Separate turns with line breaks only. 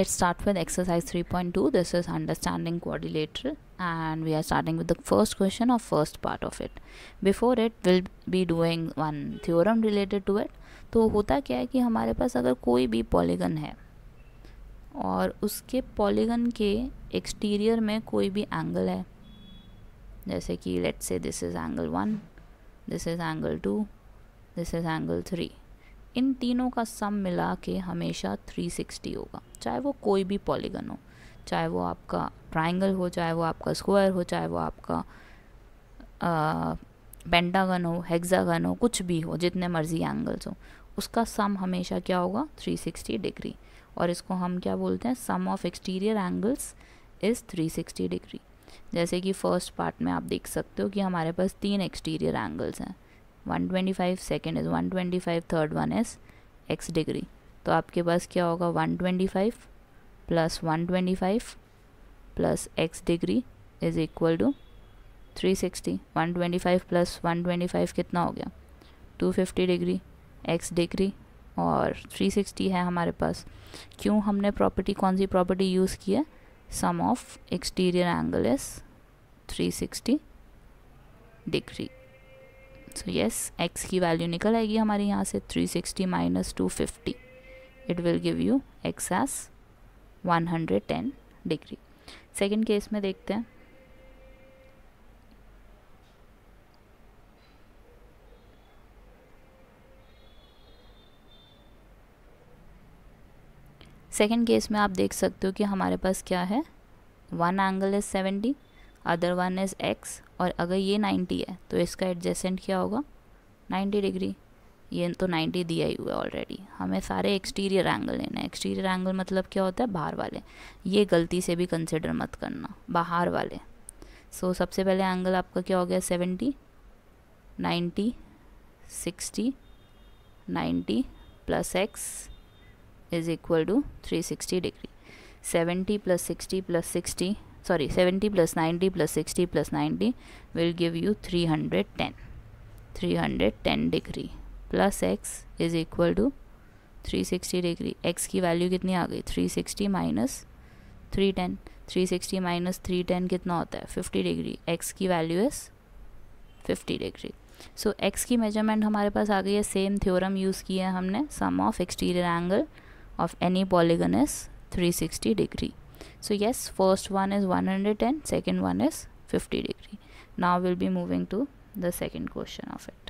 Let's start with exercise 3.2. This is understanding quadrilateral and we are starting with the first question of first part of it. Before it, we'll be doing one theorem related to it. तो होता क्या है कि हमारे पास अगर कोई भी polygon है और उसके पॉलीगन के एक्सटीरियर में कोई भी एंगल है जैसे कि let's say this is angle one this is angle two this is angle three इन तीनों का सम मिला के हमेशा 360 होगा चाहे वो कोई भी पॉलीगन हो चाहे वो आपका ट्राइंगल हो चाहे वो आपका स्क्वायर हो चाहे वो आपका पेंटागन हो हेक्सागन हो कुछ भी हो जितने मर्जी एंगल्स हो उसका सम हमेशा क्या होगा 360 डिग्री और इसको हम क्या बोलते हैं sum of exterior angles is 360 degree जैसे कि फर्स्ट पार्ट में आप देख सकते हो कि हमारे पास तीन एक्सटीरियर एंगल्स हैं 125 second is 125 third one is X degree तो आपके पास क्या होगा 125 plus five plus X degree is equal to 360 five plus 125 कितना हो गया 250 डिग्री एक्स डिग्री और 360 है हमारे पास क्यों हमने प्रॉपर्टी कौन सी प्रॉपर्टी यूज़ की है sum of exterior angle is 360 degree so yes X की वैल्यू निकल आएगी हमारे यहाँ से three sixty minus two fifty it will give you X as one hundred ten degree second case में देखते हैं सेकेंड केस में आप देख सकते हो कि हमारे पास क्या है one angle is seventy other one is X और अगर ये 90 है तो इसका एडजेसेंट क्या होगा 90 डिग्री ये तो 90 दिया ही हुआ है ऑलरेडी हमें सारे एक्सटीरियर एंगल लेना है एक्सटीरियर एंगल मतलब क्या होता है बाहर वाले ये गलती से भी कंसिडर मत करना बाहर वाले सो so, सबसे पहले एंगल आपका क्या हो गया 70 90 60 90 plus X is equal to 360 degree 70 plus 60 plus 60 sorry 70 plus 90 plus 60 plus 90 will give you 310 310 degree plus x is equal to 360 degree x की वैल्यू कितनी आ गई 360 माइनस 310 360 माइनस 310 कितना होता है 50 डिग्री x की value is 50 degree so so, x की measurement हमारे पास आ गई है सेम थ्योरम यूज़ किया है हमने sum of exterior angle of any polygon three 360 degree so yes first one is 110 second one is 50 degree now we'll be moving to the second question of it